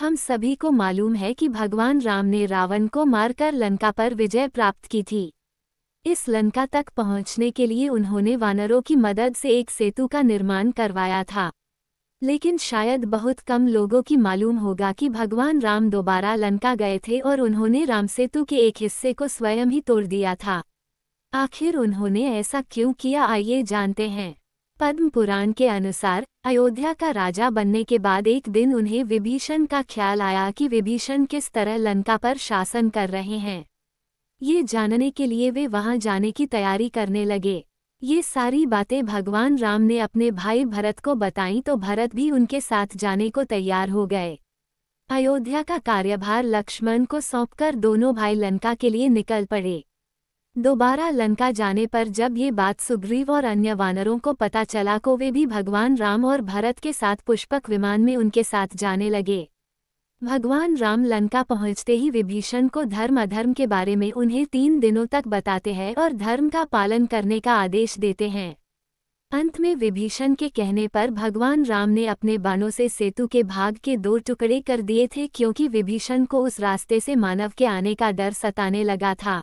हम सभी को मालूम है कि भगवान राम ने रावण को मारकर लंका पर विजय प्राप्त की थी इस लंका तक पहुंचने के लिए उन्होंने वानरों की मदद से एक सेतु का निर्माण करवाया था लेकिन शायद बहुत कम लोगों की मालूम होगा कि भगवान राम दोबारा लंका गए थे और उन्होंने राम सेतु के एक हिस्से को स्वयं ही तोड़ दिया था आखिर उन्होंने ऐसा क्यों किया आइए जानते हैं पद्म पुराण के अनुसार अयोध्या का राजा बनने के बाद एक दिन उन्हें विभीषण का ख्याल आया कि विभीषण किस तरह लंका पर शासन कर रहे हैं ये जानने के लिए वे वहां जाने की तैयारी करने लगे ये सारी बातें भगवान राम ने अपने भाई भरत को बताई तो भरत भी उनके साथ जाने को तैयार हो गए अयोध्या का कार्यभार लक्ष्मण को सौंपकर दोनों भाई लंका के लिए निकल पड़े दोबारा लंका जाने पर जब ये बात सुग्रीव और अन्य वानरों को पता चला को तो वे भी भगवान राम और भरत के साथ पुष्पक विमान में उनके साथ जाने लगे भगवान राम लंका पहुंचते ही विभीषण को धर्म अधर्म के बारे में उन्हें तीन दिनों तक बताते हैं और धर्म का पालन करने का आदेश देते हैं अंत में विभीषण के कहने पर भगवान राम ने अपने बाणों से सेतु के भाग के दो टुकड़े कर दिए थे क्योंकि विभीषण को उस रास्ते से मानव के आने का डर सताने लगा था